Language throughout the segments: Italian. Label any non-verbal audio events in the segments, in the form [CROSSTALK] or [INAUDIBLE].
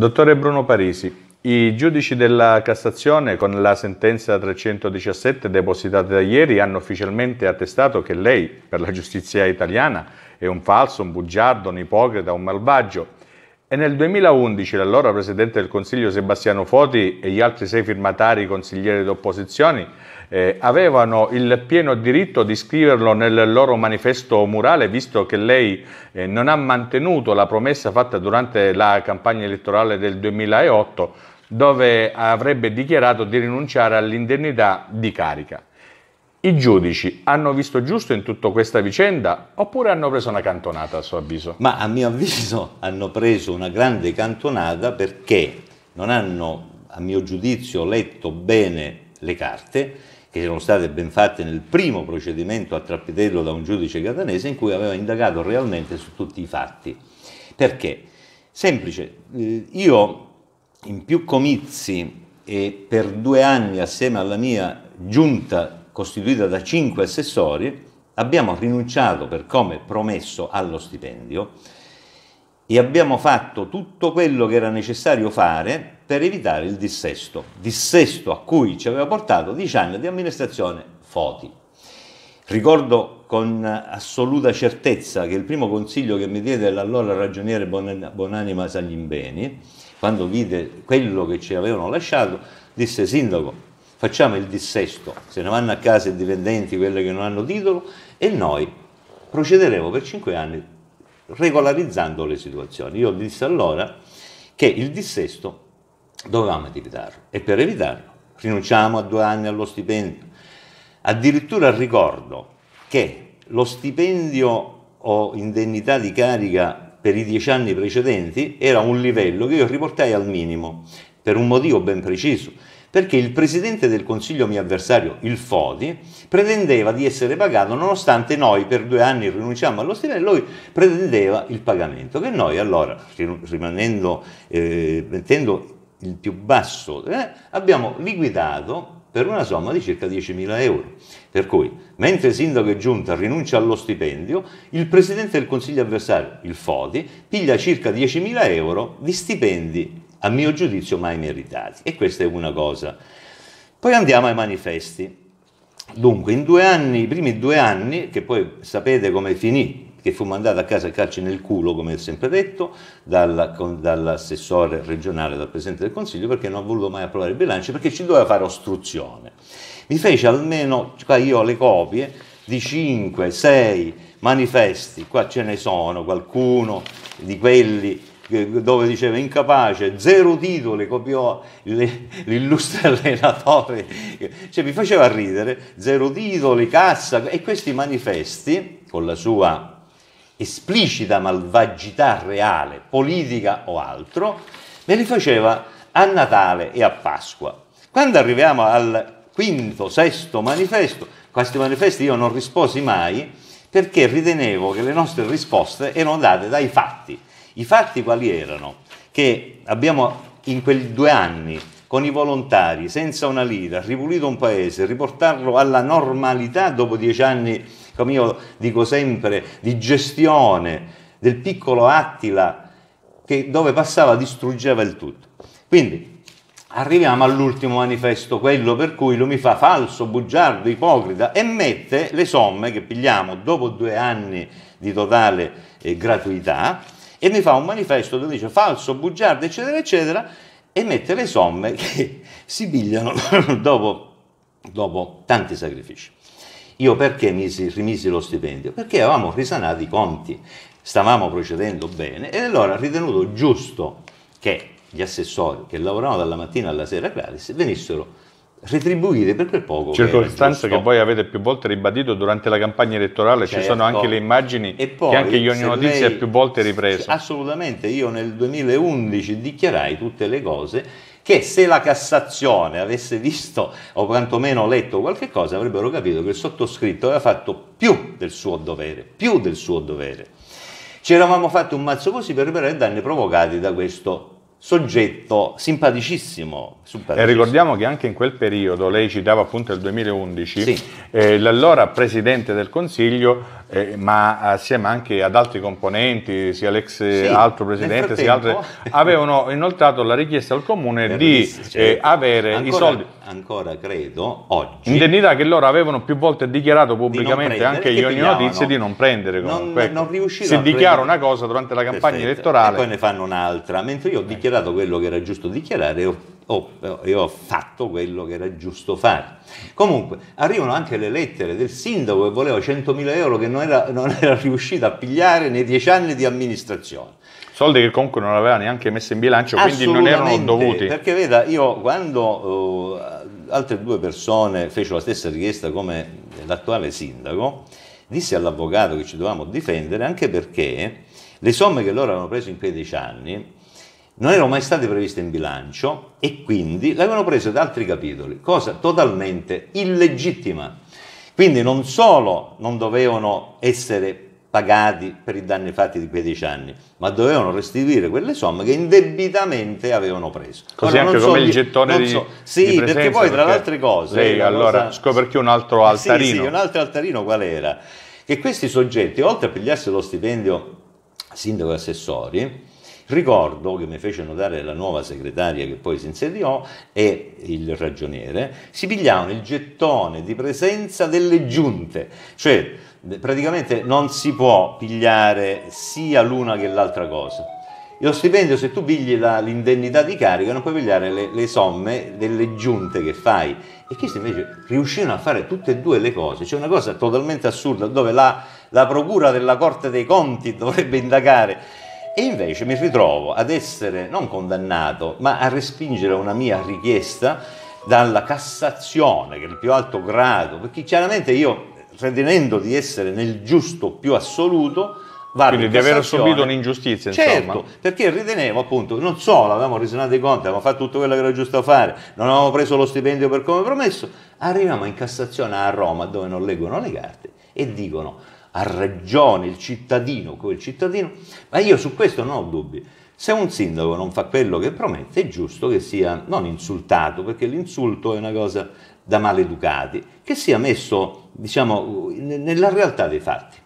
Dottore Bruno Parisi, i giudici della Cassazione con la sentenza 317 depositata da ieri hanno ufficialmente attestato che lei, per la giustizia italiana, è un falso, un bugiardo, un ipocrita, un malvagio. E nel 2011 l'allora Presidente del Consiglio Sebastiano Foti e gli altri sei firmatari consiglieri d'opposizione eh, avevano il pieno diritto di scriverlo nel loro manifesto murale, visto che lei eh, non ha mantenuto la promessa fatta durante la campagna elettorale del 2008, dove avrebbe dichiarato di rinunciare all'indennità di carica. I giudici hanno visto giusto in tutta questa vicenda oppure hanno preso una cantonata a suo avviso? Ma a mio avviso hanno preso una grande cantonata perché non hanno, a mio giudizio, letto bene le carte che erano state ben fatte nel primo procedimento a Trappidello da un giudice catanese in cui aveva indagato realmente su tutti i fatti. Perché? Semplice, eh, io in più comizi e per due anni assieme alla mia giunta costituita da cinque assessori, abbiamo rinunciato per come promesso allo stipendio e abbiamo fatto tutto quello che era necessario fare per evitare il dissesto, dissesto a cui ci aveva portato dieci anni di amministrazione Foti. Ricordo con assoluta certezza che il primo consiglio che mi diede l'allora ragioniere Bonanima Saglimbeni, quando vide quello che ci avevano lasciato, disse sindaco, facciamo il dissesto, se ne vanno a casa i dipendenti, quelli che non hanno titolo, e noi procederemo per cinque anni regolarizzando le situazioni. Io disse allora che il dissesto dovevamo evitarlo e per evitarlo rinunciamo a due anni allo stipendio. Addirittura ricordo che lo stipendio o indennità di carica per i dieci anni precedenti era un livello che io riportai al minimo per un motivo ben preciso perché il presidente del consiglio mio avversario, il Fodi, pretendeva di essere pagato nonostante noi per due anni rinunciamo allo stipendio, lui pretendeva il pagamento, che noi allora, rimanendo, eh, mettendo il più basso, eh, abbiamo liquidato per una somma di circa 10.000 euro. Per cui, mentre il sindaco e giunta rinuncia allo stipendio, il presidente del consiglio avversario, il Fodi, piglia circa 10.000 euro di stipendi a mio giudizio mai meritati. E questa è una cosa. Poi andiamo ai manifesti. Dunque, in due anni, i primi due anni, che poi sapete come finì, che fu mandato a casa a calci nel culo, come ho sempre detto, dal, con, dall'assessore regionale, dal Presidente del Consiglio, perché non ha voluto mai approvare il bilancio, perché ci doveva fare ostruzione. Mi fece almeno, qua io ho le copie, di 5, 6 manifesti, qua ce ne sono qualcuno di quelli dove diceva incapace, zero titoli, copiò le, l'illustre allenatore, cioè mi faceva ridere, zero titoli, cassa e questi manifesti con la sua esplicita malvagità reale, politica o altro, me li faceva a Natale e a Pasqua. Quando arriviamo al quinto, sesto manifesto, questi manifesti io non risposi mai perché ritenevo che le nostre risposte erano date dai fatti i fatti quali erano? Che abbiamo in quei due anni con i volontari, senza una lira, ripulito un paese, riportarlo alla normalità dopo dieci anni, come io dico sempre, di gestione del piccolo Attila che dove passava distruggeva il tutto. Quindi arriviamo all'ultimo manifesto, quello per cui lui mi fa falso, bugiardo, ipocrita e mette le somme che pigliamo dopo due anni di totale eh, gratuità e mi fa un manifesto dove dice falso, bugiardo, eccetera, eccetera, e mette le somme [LAUGHS] che si pigliano [LAUGHS] dopo, dopo tanti sacrifici. Io perché misi, rimisi lo stipendio? Perché avevamo risanato i conti, stavamo procedendo bene e allora ha ritenuto giusto che gli assessori che lavoravano dalla mattina alla sera gratis venissero retribuire per quel poco. Circostanza che, che, voi avete più volte ribadito durante la campagna elettorale, certo. ci sono anche le certo. immagini e poi, che anche ogni notizia lei, più volte ripresa. Assolutamente, io nel 2011 dichiarai tutte le cose che se la Cassazione avesse visto o quantomeno letto qualche cosa avrebbero capito che il sottoscritto aveva fatto più del suo dovere, più del suo dovere. Ci eravamo fatti un mazzo così per riparare i danni provocati da questo soggetto simpaticissimo. simpaticissimo. E ricordiamo che anche in quel periodo, lei citava appunto il 2011, sì. eh, l'allora Presidente del Consiglio, eh, ma eh, assieme anche ad altri componenti, sia l'ex sì, eh, altro Presidente, sia altri, avevano inoltrato la richiesta al Comune di eh, certo. eh, avere ancora, i soldi. Ancora credo, oggi. Indennità che loro avevano più volte dichiarato pubblicamente di prendere, anche io ne notizie di non prendere. Comunque. non, non riuscirono. Si dichiara una cosa durante la campagna Perfetto. elettorale. E poi ne fanno un'altra, mentre io ho dichiarato dichiarato quello che era giusto dichiarare e ho, e ho, fatto quello che era giusto fare. Comunque, arrivano anche le lettere del sindaco che voleva 100.000 euro che non era, non era riuscito a pigliare nei dieci anni di amministrazione. Soldi che comunque non aveva neanche messo in bilancio, quindi non erano dovuti. Perché veda, io quando uh, altre due persone fecero la stessa richiesta come l'attuale sindaco, disse all'avvocato che ci dovevamo difendere anche perché le somme che loro avevano preso in quei dieci anni non erano mai state previste in bilancio e quindi le avevano prese da altri capitoli, cosa totalmente illegittima. Quindi non solo non dovevano essere pagati per i danni fatti di quei dieci anni, ma dovevano restituire quelle somme che indebitamente avevano preso. Così Ora, anche come so, il gettone di, so. Sì, di presenza, perché poi tra le altre cose... Lei, allora, cosa... scopri che un altro altarino... Sì, sì, un altro altarino qual era? Che questi soggetti, oltre a pigliarsi lo stipendio sindaco e assessori, Ricordo che mi fece notare la nuova segretaria che poi si insediò e il ragioniere, si pigliavano il gettone di presenza delle giunte, cioè praticamente non si può pigliare sia l'una che l'altra cosa. lo stipendio, se tu pigli la, l'indennità di carica, non puoi pigliare le, le, somme delle giunte che fai. E questi invece riuscirono a fare tutte e due le cose. C'è una cosa totalmente assurda dove la, la procura della Corte dei Conti dovrebbe indagare e invece mi ritrovo ad essere non condannato, ma a respingere una mia richiesta dalla Cassazione, che è il più alto grado, perché chiaramente io, ritenendo di essere nel giusto più assoluto, Vado Quindi di aver subito un'ingiustizia, certo, insomma. perché ritenevo appunto, non solo avevamo risanato i conti, avevamo fatto tutto quello che era giusto fare, non avevamo preso lo stipendio per come promesso, arriviamo in Cassazione a Roma dove non leggono le carte e dicono ha ragione il cittadino quel cittadino, ma io su questo non ho dubbi. Se un sindaco non fa quello che promette è giusto che sia non insultato, perché l'insulto è una cosa da maleducati, che sia messo diciamo, nella realtà dei fatti.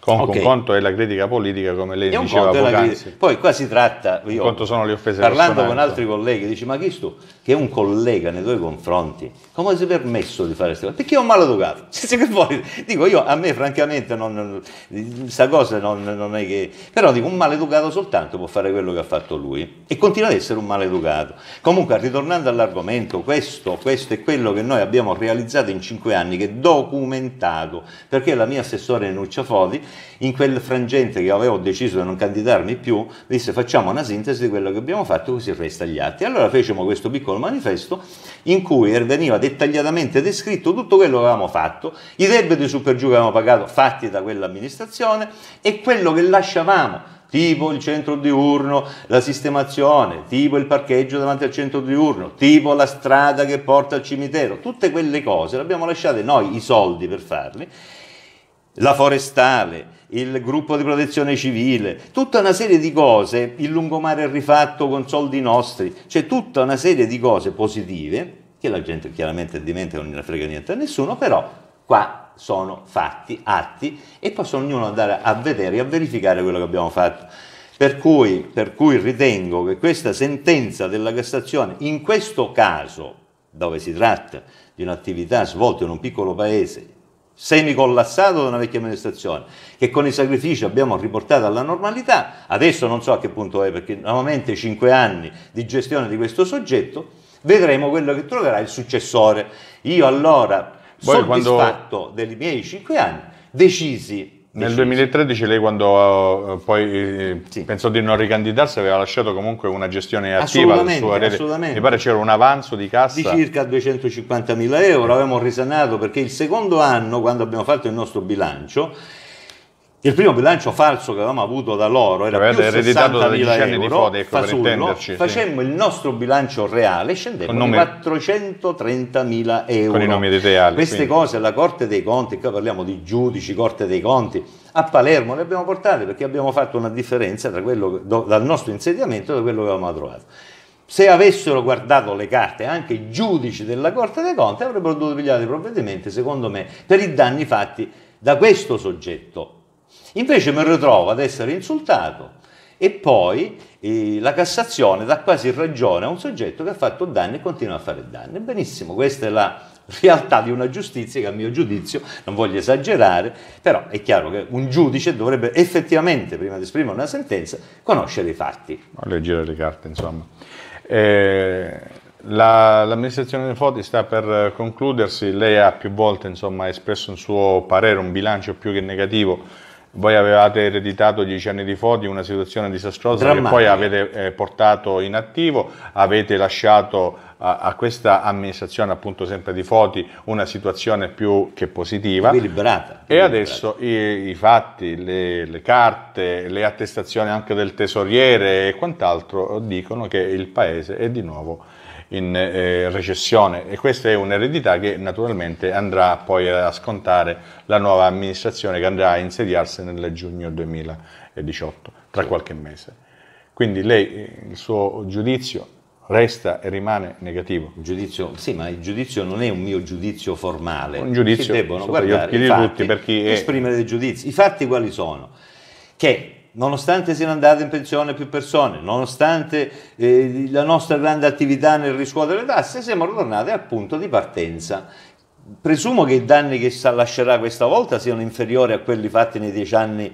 Comunque okay. un conto è la critica politica come lei e diceva poc'anzi. Poi qua si tratta, io, conto sono le offese parlando con altri colleghi, dici ma chi tu? Che un collega nei tuoi confronti, come si è permesso di fare queste cose? Perché è un maleducato? [LAUGHS] dico io, a me francamente non, questa cosa non, non, è che... Però dico un maleducato soltanto può fare quello che ha fatto lui e continua ad essere un maleducato. Comunque ritornando all'argomento, questo, questo è quello che noi abbiamo realizzato in cinque anni, che è documentato, perché la mia assessore Nuccia Fodi in quel frangente che avevo deciso di non candidarmi più, disse facciamo una sintesi di quello che abbiamo fatto così resta agli atti. Allora fecemo questo piccolo manifesto in cui veniva dettagliatamente descritto tutto quello che avevamo fatto, i debiti su per giù che avevamo pagato fatti da quell'amministrazione e quello che lasciavamo tipo il centro diurno, la sistemazione, tipo il parcheggio davanti al centro diurno, tipo la strada che porta al cimitero, tutte quelle cose le abbiamo lasciate noi i soldi per farle la forestale, il gruppo di protezione civile, tutta una serie di cose, il lungomare rifatto con soldi nostri, cioè tutta una serie di cose positive che la gente chiaramente dimentica, non ne frega niente a nessuno, però qua sono fatti, atti e poi ognuno andare a vedere, e a verificare quello che abbiamo fatto. Per cui, per cui ritengo che questa sentenza della Cassazione, in questo caso, dove si tratta di un'attività svolta in un piccolo paese, semicollassato da una vecchia amministrazione, che con i sacrifici abbiamo riportato alla normalità, adesso non so a che punto è, perché nuovamente 5 anni di gestione di questo soggetto, vedremo quello che troverà il successore. Io allora, Poi, soddisfatto quando... dei miei 5 anni, decisi nel 2013 lei quando uh, poi eh, sì. pensò di non ricandidarsi aveva lasciato comunque una gestione attiva del suo rete. Mi pare c'era un avanzo di cassa. Di circa 250 mila euro, avevamo risanato perché il secondo anno quando abbiamo fatto il nostro bilancio il primo bilancio falso che avevamo avuto da loro era Vabbè, più 60.000 euro, di frode, ecco, fasullo, facemmo sì. il nostro bilancio reale scendeva a mila euro. Con i nomi dei reali. Queste quindi. cose la Corte dei Conti, qua parliamo di giudici, Corte dei Conti, a Palermo le abbiamo portate perché abbiamo fatto una differenza tra quello, dal nostro insediamento e da quello che avevamo trovato se avessero guardato le carte anche i giudici della Corte dei Conti avrebbero dovuto pigliare dei provvedimenti, secondo me, per i danni fatti da questo soggetto Invece mi ritrovo ad essere insultato e poi eh, la Cassazione dà quasi ragione a un soggetto che ha fatto danni e continua a fare danni. Benissimo, questa è la [LAUGHS] realtà di una giustizia che a mio giudizio, non voglio esagerare, però è chiaro che un giudice dovrebbe effettivamente, prima di esprimere una sentenza, conoscere i fatti. A leggere le carte, insomma. Eh... La, l'amministrazione del Foti sta per concludersi, lei ha più volte insomma, espresso un suo parere, un bilancio più che negativo voi avevate ereditato dieci anni di Fodi una situazione disastrosa Drammatica. che poi avete eh, portato in attivo, avete lasciato a, a, questa amministrazione appunto sempre di Foti una situazione più che positiva. Più e adesso i, i, fatti, le, le carte, le attestazioni anche del tesoriere e quant'altro dicono che il paese è di nuovo in eh, recessione e questa è un'eredità che naturalmente andrà poi a scontare la nuova amministrazione che andrà a insediarsi nel giugno 2018, tra qualche mese. Quindi lei, il suo giudizio resta e rimane negativo. Giudizio, sì, ma il giudizio non è un mio giudizio formale. Un giudizio si devono guardare gli occhi di tutti per chi è... esprimere dei giudizi. I fatti quali sono? Che nonostante siano andate in pensione più persone, nonostante eh, la nostra grande attività nel riscuotere le tasse, siamo ritornati al punto di partenza. Presumo che i danni che si lascerà questa volta siano inferiori a quelli fatti nei dieci anni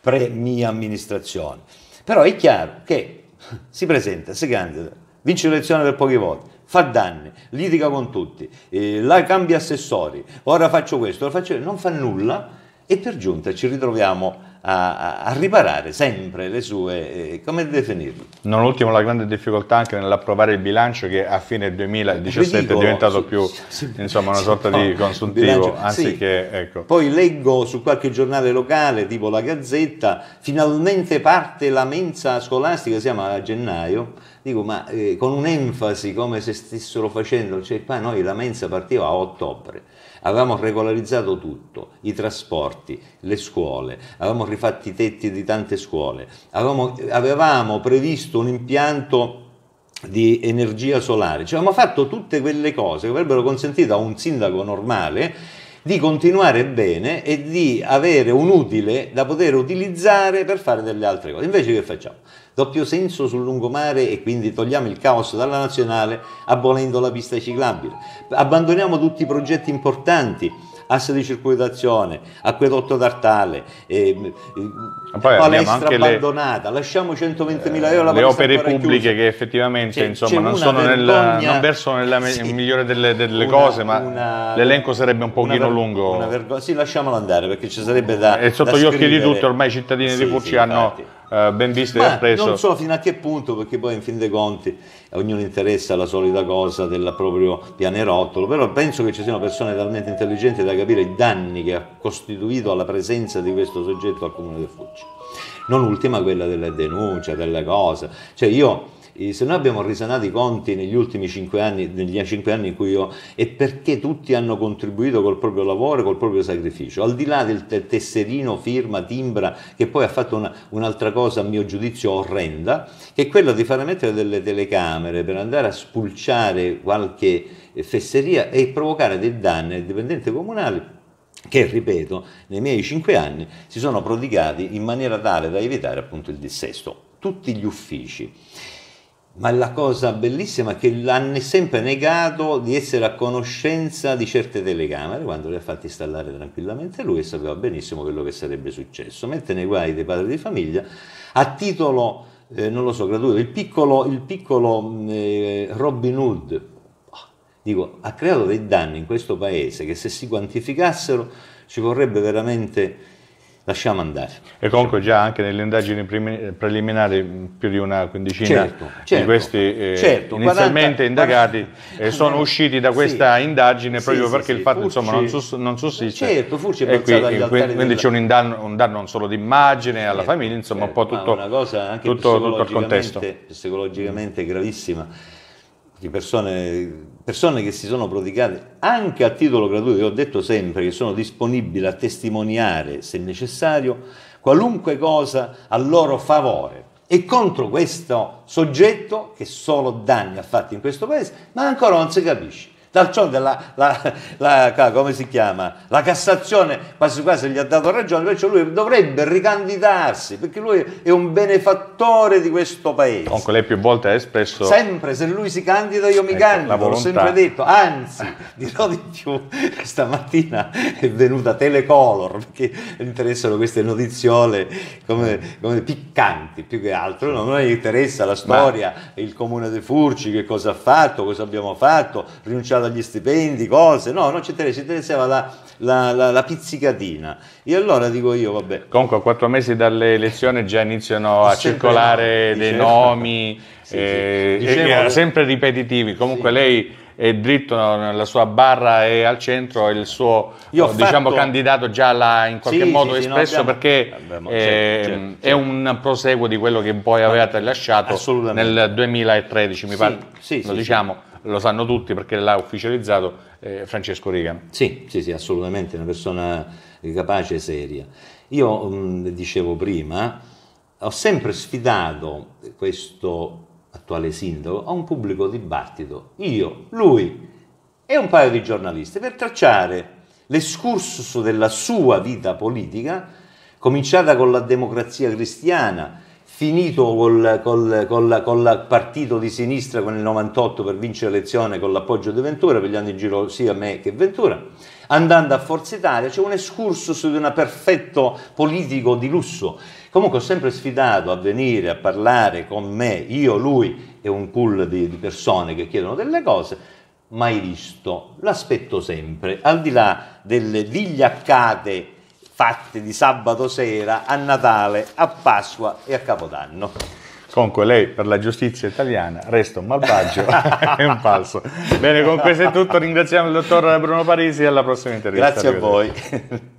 pre mia amministrazione. Però è chiaro che [LAUGHS] si presenta, si candida, vince l'elezione per pochi voti, fa danni, litiga con tutti, eh, la cambia assessori, ora faccio questo, ora faccio questo, non fa nulla e per giunta ci ritroviamo a, a, riparare sempre le sue, eh, come definirlo? Non ultimo la grande difficoltà anche nell'approvare il bilancio che a fine 2017 Ridico, è diventato sì, più sì, insomma, una sorta no, di consuntivo, anziché che, ecco. Poi leggo su qualche giornale locale tipo la Gazzetta, finalmente parte la mensa scolastica, siamo a gennaio, dico ma eh, con un'enfasi come se stessero facendo, cioè qua noi la mensa partiva a ottobre avevamo regolarizzato tutto, i trasporti, le scuole, avevamo rifatto i tetti di tante scuole, avevamo, avevamo previsto un impianto di energia solare, cioè avevamo fatto tutte quelle cose che avrebbero consentito a un sindaco normale di continuare bene e di avere un utile da poter utilizzare per fare delle altre cose. Invece che facciamo? Doppio senso sul lungomare e quindi togliamo il caos dalla nazionale abolendo la pista ciclabile. Abbandoniamo tutti i progetti importanti asse di circuitazione, acquedotto d'Artale, eh, palestra abbandonata, le, lasciamo 120 mila euro alla Le opere pubbliche chiusa. che effettivamente insomma, non, sono vergogna, nella, non verso nella sì, migliore delle, delle una, cose, ma l'elenco sarebbe un pochino ver, lungo. Vergogna, sì, lasciamolo andare perché ci sarebbe da... E sotto da gli occhi di tutti ormai i cittadini sì, di Furci sì, hanno... Infatti. Eh, ben visto e appreso. Non so fino a che punto, perché poi in fin dei conti ognuno interessa la solita cosa del proprio pianerottolo, però penso che ci siano persone talmente intelligenti da capire i danni che ha costituito alla presenza di questo soggetto al comune del Fucci. Non ultima quella delle denunce, delle cose. Cioè io se noi abbiamo risanato i conti negli ultimi cinque anni, negli cinque anni in cui io, è perché tutti hanno contribuito col proprio lavoro, col proprio sacrificio, al di là del tesserino, firma, timbra, che poi ha fatto una, un'altra cosa a mio giudizio orrenda, che è quella di fare mettere delle telecamere per andare a spulciare qualche fesseria e provocare dei danni ai dipendenti comunali che, ripeto, nei miei cinque anni si sono prodigati in maniera tale da evitare appunto il dissesto. Tutti gli uffici. Ma la cosa bellissima è che l'hanno sempre negato di essere a conoscenza di certe telecamere quando le ha fatte installare tranquillamente lui e sapeva benissimo quello che sarebbe successo. Mentre nei guai dei padri di famiglia, a titolo, eh, non lo so, gratuito, il piccolo, il piccolo mm, eh, Robin Hood, oh, dico, ha creato dei danni in questo paese che se si quantificassero ci vorrebbe veramente lasciamo andare. E comunque già anche nelle indagini preliminari più di una quindicina certo, certo, di questi eh, certo, inizialmente 40, indagati 40, eh, sono usciti da questa sì, indagine proprio sì, perché il fatto Furci, insomma, non, sus, non sussiste. Certo, Furci è qui, agli quindi della... c'è un, indanno, un danno, non solo di immagine alla eh, famiglia, insomma un eh, po' tutto, cosa anche tutto, tutto il contesto. Psicologicamente gravissima di persone persone che si sono prodigate anche a titolo gratuito, io ho detto sempre che sono disponibile a testimoniare, se necessario, qualunque cosa a loro favore e contro questo soggetto che solo danni ha fatto in questo paese, ma ancora non si capisce. D'altronde la, la, la, come si chiama? La Cassazione quasi quasi gli ha dato ragione, perciò lui dovrebbe ricandidarsi, perché lui è un benefattore di questo paese. Comunque lei più volte ha espresso... Sempre, se lui si candida io mi ecco, candido, l'ho sempre detto, anzi, dirò di più, stamattina è venuta Telecolor, perché interessano queste notiziole come, come piccanti più che altro, no? non gli interessa la storia, Ma... il comune di Furci, che cosa ha fatto, cosa abbiamo fatto, rinunciato interessava dagli stipendi, cose, no, non ci interessava, ci interessava la, la, la, la, pizzicatina. E allora dico io, vabbè. Comunque a quattro mesi dalle elezioni già iniziano a circolare dei nomi, [LAUGHS] sì, eh, sì. Dicevo, eh, sempre ripetitivi, comunque sì. lei è dritto nella sua barra e al centro il suo eh, diciamo, fatto, diciamo, candidato già l'ha in qualche sì, modo sì, espresso no, abbiamo, perché abbiamo, è, certo, ehm, certo, è certo. un proseguo di quello che poi avevate lasciato nel 2013 mi sì, pare sì, diciamo lo sanno tutti perché l'ha ufficializzato eh, Francesco Regan. Sì, sì, sì, assolutamente, una persona capace e seria. Io mh, mm, dicevo prima, ho sempre sfidato questo attuale sindaco a un pubblico dibattito, io, lui e un paio di giornalisti, per tracciare l'escursus della sua vita politica, cominciata con la democrazia cristiana, finito col, col, col, col, partito di sinistra con il 98 per vincere l'elezione con l'appoggio di Ventura, pigliando in giro sia me che Ventura, andando a Forza Italia, c'è un escursus di un perfetto politico di lusso. Comunque ho sempre sfidato a venire a parlare con me, io, lui e un pool di, di persone che chiedono delle cose, mai visto, l'aspetto sempre, al di là delle vigliaccate fatti di sabato sera, a Natale, a Pasqua e a Capodanno. Comunque lei per la giustizia italiana resta un malvagio [LAUGHS] e un falso. Bene, con questo è tutto, ringraziamo il dottor Bruno Parisi e alla prossima intervista. Grazie a voi.